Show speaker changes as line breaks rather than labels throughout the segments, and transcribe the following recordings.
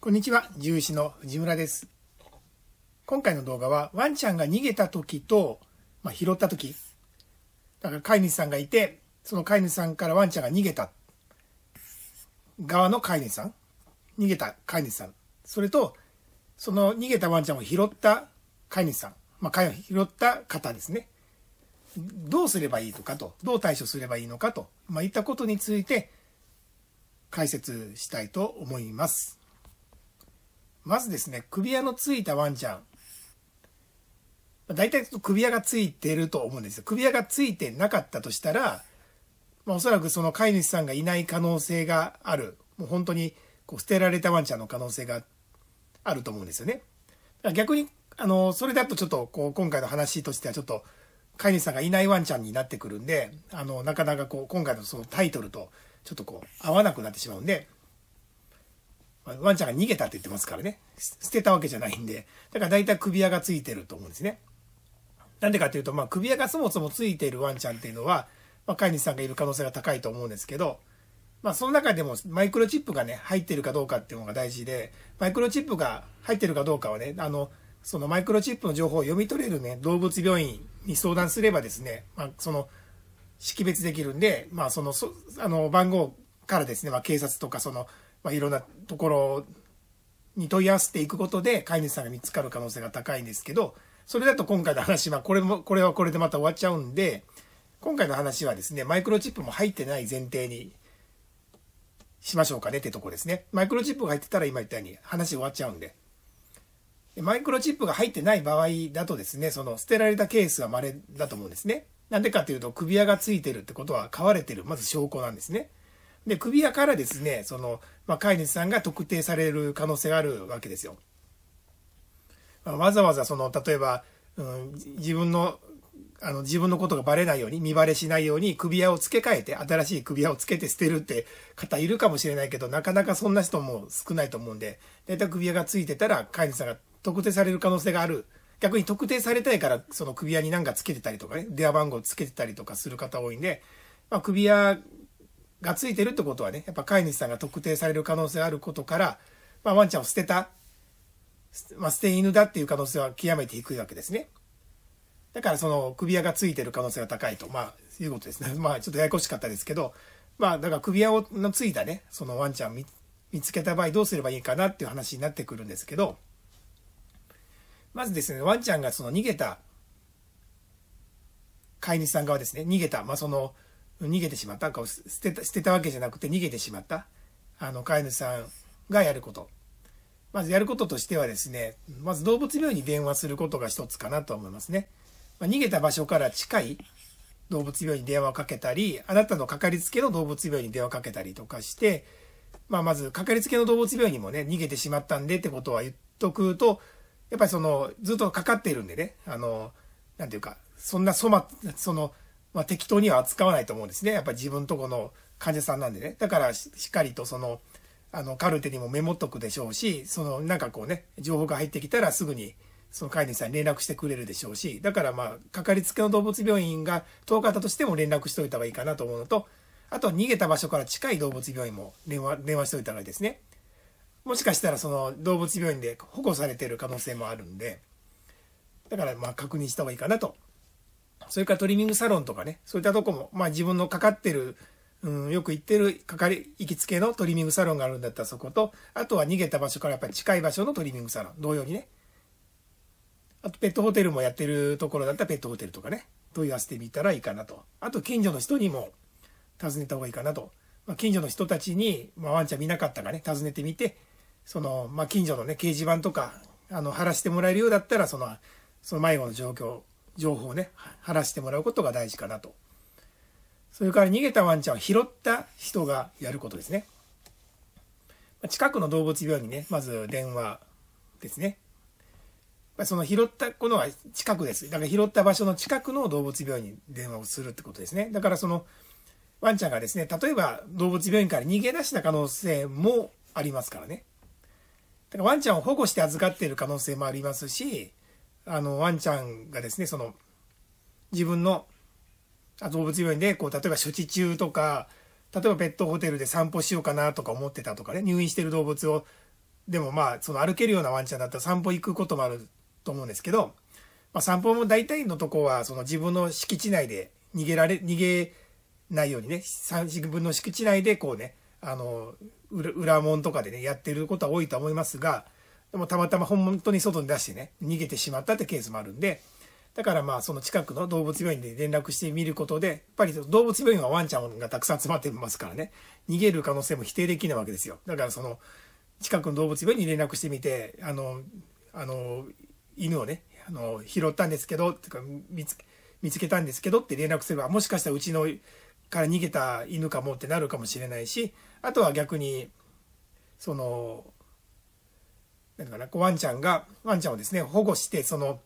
こんにちは、獣医師の藤村です。今回の動画は、ワンちゃんが逃げた時と、まあ、拾った時、だから飼い主さんがいて、その飼い主さんからワンちゃんが逃げた側の飼い主さん、逃げた飼い主さん、それと、その逃げたワンちゃんを拾った飼い主さん、まあ、飼いを拾った方ですね。どうすればいいのかと、どう対処すればいいのかと、まあ、いったことについて解説したいと思います。まずですね、首輪のついたワンちゃん。大体首輪がついてると思うんですよ。首輪がついてなかったとしたら、まあ、おそらくその飼い主さんがいない可能性がある。もう本当にこう捨てられたワンちゃんの可能性があると思うんですよね。だから逆に、あの、それだとちょっとこう今回の話としてはちょっと飼い主さんがいないワンちゃんになってくるんで、あの、なかなかこう今回のそのタイトルとちょっとこう合わなくなってしまうんで、ワンちゃんが逃げたって言ってますからね。捨てたわけじゃないんで。だから大体首輪がついてると思うんですね。なんでかっていうと、まあ、首輪がそもそもついているワンちゃんっていうのは、まあ、飼い主さんがいる可能性が高いと思うんですけど、まあ、その中でもマイクロチップがね、入ってるかどうかっていうのが大事で、マイクロチップが入ってるかどうかはね、あの、そのマイクロチップの情報を読み取れるね、動物病院に相談すればですね、まあ、その、識別できるんで、まあ、その、そあの、番号からですね、まあ、警察とか、その、まあ、いろんなところに問い合わせていくことで飼い主さんが見つかる可能性が高いんですけどそれだと今回の話はこれもこれはこれでまた終わっちゃうんで今回の話はですねマイクロチップも入ってない前提にしましょうかねってとこですねマイクロチップが入ってたら今言ったように話終わっちゃうんででマイクロチップが入ってない場合だとですねその捨てられたケースは稀だと思うんですねなんでかっていうと首輪がついてるってことは飼われてるまず証拠なんですねで首輪からですねその、まあ、飼い主さんが特定される可能性があるわけですよ。まあ、わざわざその例えば、うん、自分のあの自分のことがバレないように見バレしないように首輪を付け替えて新しい首輪を付けて捨てるって方いるかもしれないけどなかなかそんな人も少ないと思うんでだいたい首輪が付いてたら飼い主さんが特定される可能性がある逆に特定されたいからその首輪に何か付けてたりとかね電話番号付けてたりとかする方多いんで、まあ、首輪がついてるってことはねやっぱ飼い主さんが特定される可能性があることから、まあ、ワンちゃんを捨てた、まあ、捨て犬だっていう可能性は極めて低いわけですねだからその首輪がついてる可能性が高いと、まあ、いうことですね まあちょっとややこしかったですけどまあだから首輪をのついたねそのワンちゃん見見つけた場合どうすればいいかなっていう話になってくるんですけどまずですねワンちゃんがその逃げた飼い主さん側ですね逃げた、まあ、その逃げてしまったかを捨てた捨てたわけじゃなくて逃げてしまったあの飼い主さんがやることまずやることとしてはですねまず動物病院に電話することが一つかなと思いますね、まあ、逃げた場所から近い動物病院に電話をかけたりあなたのかかりつけの動物病院に電話かけたりとかして、まあ、まずかかりつけの動物病院にもね逃げてしまったんでってことは言っとくとやっぱりそのずっとかかっているんでねあの何て言うかそんなそまそのまあ、適当には扱わないと思うんですね。やっぱり自分とこの患者さんなんでね。だからしっかりとその、あの、カルテにもメモっとくでしょうし、その、なんかこうね、情報が入ってきたらすぐに、その飼い主さんに連絡してくれるでしょうし、だからまあ、かかりつけの動物病院が遠かったとしても連絡しておいた方がいいかなと思うのと、あと逃げた場所から近い動物病院も電話、電話しておいた方がいいですね。もしかしたらその動物病院で保護されている可能性もあるんで、だからまあ確認した方がいいかなとそれからトリミングサロンとかね、そういったとこも、まあ自分のかかってる、うん、よく行ってる、かかり、行きつけのトリミングサロンがあるんだったらそこと、あとは逃げた場所からやっぱり近い場所のトリミングサロン、同様にね。あとペットホテルもやってるところだったらペットホテルとかね、問い合わせてみたらいいかなと。あと近所の人にも尋ねた方がいいかなと。まあ、近所の人たちに、まあ、ワンちゃん見なかったかね、尋ねてみて、その、まあ、近所のね、掲示板とか、あの、貼らせてもらえるようだったら、その、その迷子の状況情報をね、話してもらうことが大事かなと。それから逃げたワンちゃんを拾った人がやることですね。近くの動物病院にね、まず電話ですね。その拾ったものは近くです。だから拾った場所の近くの動物病院に電話をするってことですね。だからそのワンちゃんがですね、例えば動物病院から逃げ出した可能性もありますからね。だからワンちゃんを保護して預かっている可能性もありますし、あの、ワンちゃんがですね、その、自分の動物病院で、こう、例えば処置中とか、例えばペットホテルで散歩しようかなとか思ってたとかね、入院してる動物を、でもまあ、その歩けるようなワンちゃんだったら散歩行くこともあると思うんですけど、まあ、散歩も大体のとこは、その自分の敷地内で逃げられ、逃げないようにね、自分の敷地内でこうね、あの、裏門とかでね、やってることは多いと思いますが、でもたまたま本当に外に出してね、逃げてしまったってケースもあるんで、だからまあその近くの動物病院で連絡してみることで、やっぱり動物病院はワンちゃんがたくさん集まってますからね、逃げる可能性も否定できないわけですよ。だからその、近くの動物病院に連絡してみて、あの、あの、犬をね、あの、拾ったんですけど、とか見つ見つけたんですけどって連絡すれば、もしかしたらうちのから逃げた犬かもってなるかもしれないし、あとは逆に、その、なんかな、こうワンちゃんが、ワンちゃんをですね、保護して、その、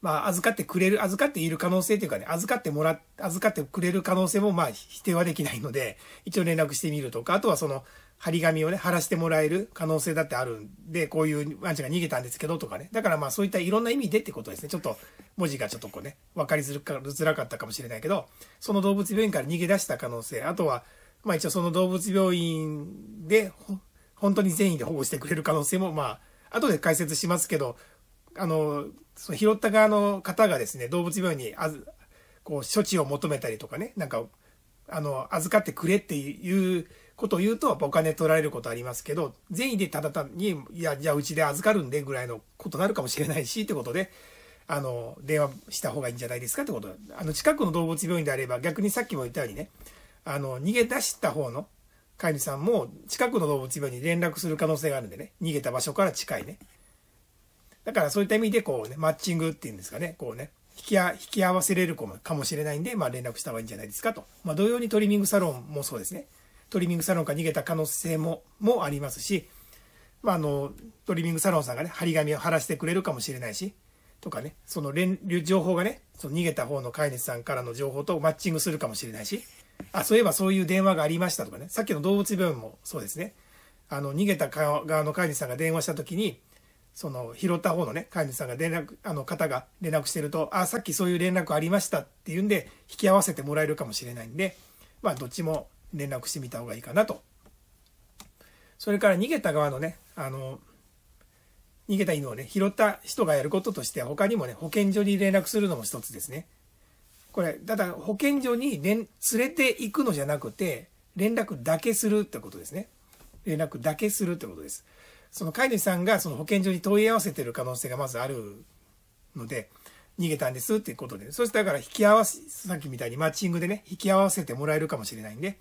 まあ、預かってくれる、預かっている可能性というかね、預かってもら、預かってくれる可能性も、まあ、否定はできないので、一応連絡してみるとか、あとはその、張り紙をね、貼らせてもらえる可能性だってあるんで、こういうワンちゃんが逃げたんですけどとかね。だからまあ、そういったいろんな意味でってことですね。ちょっと、文字がちょっとこうね、分かりづらかったかもしれないけど、その動物病院から逃げ出した可能性、あとは、まあ一応その動物病院で、本当に善意で保護してくれる可能性も、まあ、後で解説しますけど、あの、その拾った側の方がですね、動物病院にあこう処置を求めたりとかね、なんか、あの、預かってくれっていうことを言うと、お金取られることありますけど、善意でただ単に、いや、じゃあうちで預かるんでぐらいのことになるかもしれないし、ってことで、あの、電話した方がいいんじゃないですかってこと。あの、近くの動物病院であれば、逆にさっきも言ったようにね、あの、逃げ出した方の、飼い主さんも近くの動物病に連絡する可能性があるんでね逃げた場所から近いねだからそういった意味でこうねマッチングっていうんですかねこうね引き引き合わせれる子もかもしれないんで、まあ、連絡した方がいいんじゃないですかと、まあ、同様にトリミングサロンもそうですねトリミングサロンから逃げた可能性ももありますし、まあ、あのトリミングサロンさんがね張り紙を貼らせてくれるかもしれないしとかねその連情報がねその逃げた方の飼い主さんからの情報とマッチングするかもしれないしあ、そういえばそういう電話がありましたとかね、さっきの動物病院もそうですね。あの、逃げた側の飼い主さんが電話した時に、その拾った方のね、飼い主さんが連絡、あの方が連絡してると、あ、さっきそういう連絡ありましたっていうんで、引き合わせてもらえるかもしれないんで、まあ、どっちも連絡してみた方がいいかなと。それから逃げた側のね、あの、逃げた犬をね、拾った人がやることとしては、他にもね、保健所に連絡するのも一つですね。これ、ただ保健所に連連れて行くのじゃなくて、連絡だけするってことですね。連絡だけするってことです。その飼い主さんがその保健所に問い合わせてる可能性がまずあるので、逃げたんですっていうことで。そしたら引き合わせ、さっきみたいにマッチングでね、引き合わせてもらえるかもしれないんで、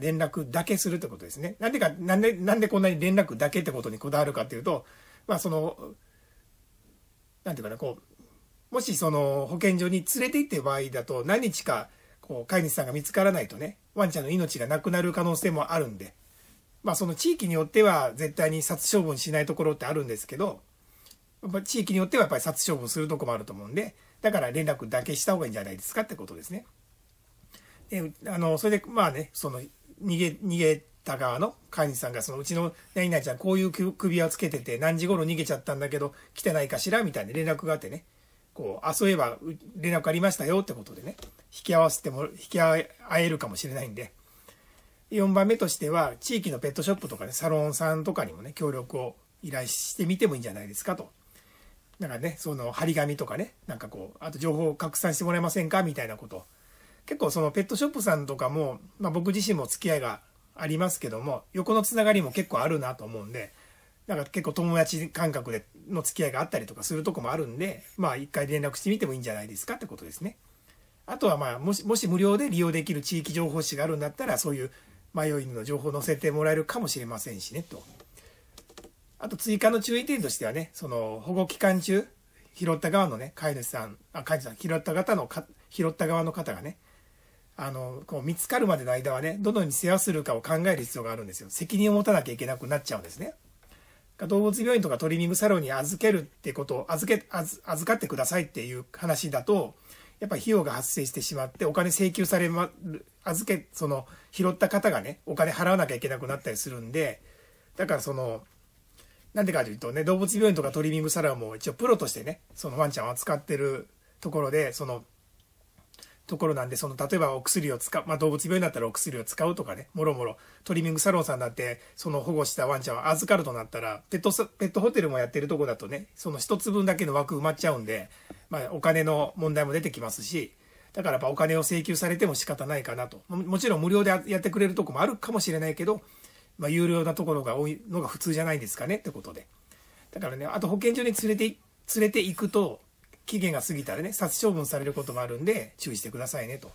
連絡だけするってことですね。なんでか、なんで、なんでこんなに連絡だけってことにこだわるかっていうと、まあその、なんていうかな、こう、もしその保健所に連れて行って場合だと何日かこう飼い主さんが見つからないとねワンちゃんの命がなくなる可能性もあるんで、まあ、その地域によっては絶対に殺処分しないところってあるんですけど地域によってはやっぱり殺処分するとこもあると思うんでだから連絡だけした方がいいんじゃないですかってことですね。であのそれでまあねその逃げ逃げた側の飼い主さんがそのうちの何々ちゃんこういう首輪つけてて何時頃逃げちゃったんだけど来てないかしらみたいな連絡があってねこう、あ、そういえば連絡ありましたよってことでね、引き合わせても、引き合えるかもしれないんで、4番目としては、地域のペットショップとかね、サロンさんとかにもね、協力を依頼してみてもいいんじゃないですかと。なんかね、その張り紙とかね、なんかこう、あと情報を拡散してもらえませんかみたいなこと。結構そのペットショップさんとかも、まあ僕自身も付き合いがありますけども、横のつながりも結構あるなと思うんで、なんか結構友達感覚での付き合いがあったりとかするとこもあるんで、まあ一回連絡してみてもいいんじゃないですかってことですね。あとはまあもし、もし無料で利用できる地域情報誌があるんだったら、そういう迷いの情報を載せてもらえるかもしれませんしね、と。あと追加の注意点としてはね、その保護期間中、拾った側のね、飼い主さん、あ、飼い主さん、拾った方のか、拾った側の方がね、あの、こう見つかるまでの間はね、どのように世話するかを考える必要があるんですよ。責任を持たなきゃいけなくなっちゃうんですね。動物病院とかトリミングサロンに預けるってことを預け預預かってくださいっていう話だとやっぱ費用が発生してしまってお金請求されま預けその拾った方がねお金払わなきゃいけなくなったりするんでだからそのなんでかというとね動物病院とかトリミングサロンも一応プロとしてねそのワンちゃんを扱ってるところでそのところなんで、その、例えばお薬を使う、まあ、動物病院だったらお薬を使うとかね、もろもろ、トリミングサロンさんだって、その保護したワンちゃんを預かるとなったら、ペット、ペットホテルもやってるとこだとね、その一つ分だけの枠埋まっちゃうんで、まあ、お金の問題も出てきますし、だからやっぱお金を請求されても仕方ないかなと。もちろん無料でやってくれるとこもあるかもしれないけど、まあ、有料なところが多いのが普通じゃないですかねってことで。だからね、あと保健所に連れて、連れて行くと、期限が過ぎたらね、殺処分されることもあるんで、注意してくださいねと。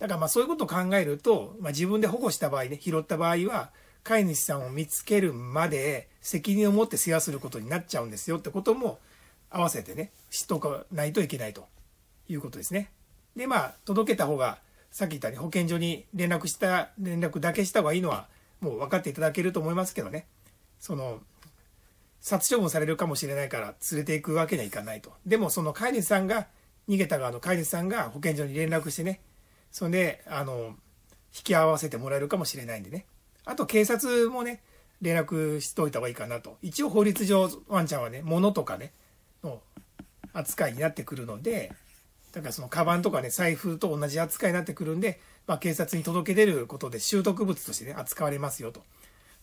だからまあそういうことを考えると、まあ、自分で保護した場合ね、拾った場合は、飼い主さんを見つけるまで責任を持って世話することになっちゃうんですよってことも合わせてね、知っとかないといけないということですね。で、まあ、届けた方が、さっき言ったように保健所に連絡した、連絡だけした方がいいのは、もう分かっていただけると思いますけどね。その、殺処分されるかもしれないから連れていくわけにはいかないと。でもその飼い主さんが、逃げた側の飼い主さんが保健所に連絡してね、そんで、あの、引き合わせてもらえるかもしれないんでね。あと警察もね、連絡しといた方がいいかなと。一応法律上、ワンちゃんはね、物とかね、の扱いになってくるので、だからそのカバンとかね、財布と同じ扱いになってくるんで、まあ、警察に届け出ることで拾得物としてね、扱われますよと。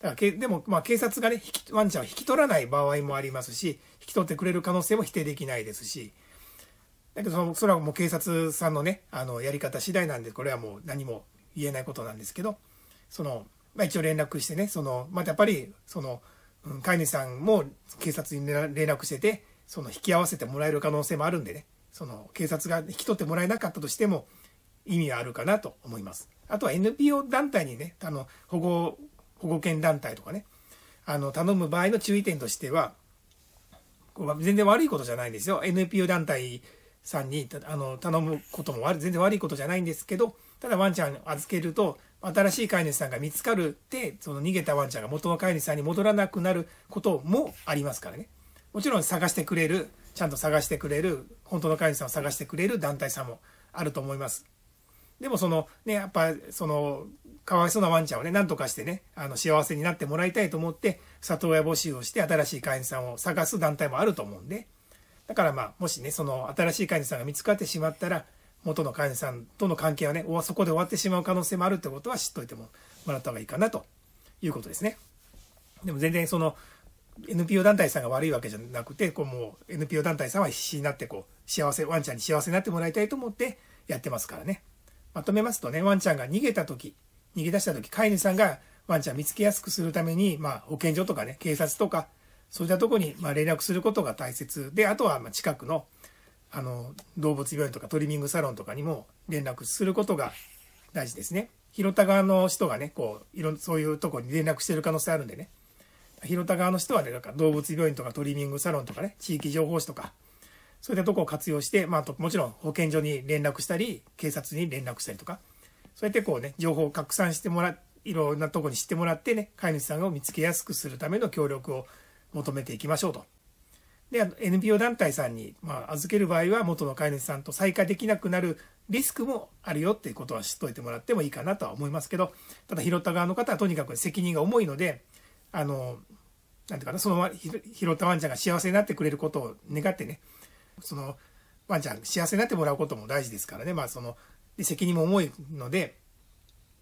だからでも、まあ、警察がねワンちゃんを引き取らない場合もありますし引き取ってくれる可能性も否定できないですしだけどそそれはもう警察さんのねあのやり方次第なんでこれはもう何も言えないことなんですけどその、まあ、一応連絡してねそのまやっぱりその、うん、飼い主さんも警察に連絡しててその引き合わせてもらえる可能性もあるんでねその警察が引き取ってもらえなかったとしても意味はあるかなと思います。あとは NPO 団体にねあの保護保護犬団体とかね、あの、頼む場合の注意点としては、全然悪いことじゃないんですよ。NPO 団体さんにあの頼むことも全然悪いことじゃないんですけど、ただワンちゃん預けると、新しい飼い主さんが見つかるってその逃げたワンちゃんが元の飼い主さんに戻らなくなることもありますからねもちろん探してくれるちゃんと探してくれる本当の飼い主さんを探してくれる団体さんもあると思いますでもそのね、やっぱその、かわいそうなワンちゃんをね、なんとかしてね、あの、幸せになってもらいたいと思って、里親募集をして新しい飼い主さんを探す団体もあると思うんで、だからまあ、もしね、その新しい飼い主さんが見つかってしまったら、元の飼い主さんとの関係はね、そこで終わってしまう可能性もあるってことは知っといてもらった方がいいかなということですね。でも全然その、NPO 団体さんが悪いわけじゃなくて、こうもう NPO 団体さんは必死になってこう、幸せ、ワンちゃんに幸せになってもらいたいと思ってやってますからね。まとめますとね、ワンちゃんが逃げた時、逃げ出した時、飼い主さんがワンちゃん見つけやすくするために、まあ、保健所とかね、警察とか、そういったとこに、ま連絡することが大切で、あとは、ま近くの、あの、動物病院とかトリミングサロンとかにも連絡することが大事ですね。広田側の人がね、こう、いろん、な、そういうとこに連絡してる可能性あるんでね。広田側の人はね、なんか動物病院とかトリミングサロンとかね、地域情報誌とか、そういったとこを活用して、まあ、もちろん保健所に連絡したり警察に連絡したりとかそうやってこうね情報を拡散してもらいろんなとこに知ってもらってね飼い主さんを見つけやすくするための協力を求めていきましょうと。で NPO 団体さんに、まあ、預ける場合は元の飼い主さんと再会できなくなるリスクもあるよっていうことは知っといてもらってもいいかなとは思いますけどただ拾った側の方はとにかく責任が重いのであのなんていうかなそのまま拾ったワンちゃんが幸せになってくれることを願ってねそのワンちゃん幸せになってもらうことも大事ですからね、まあ、そので責任も重いので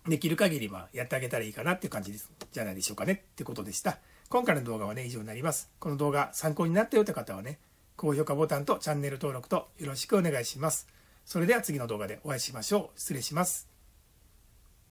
できる限りまやってあげたらいいかなっていう感じですじゃないでしょうかねってことでした今回の動画はね以上になりますこの動画参考になったよって方はね高評価ボタンとチャンネル登録とよろしくお願いしますそれでは次の動画でお会いしましょう失礼します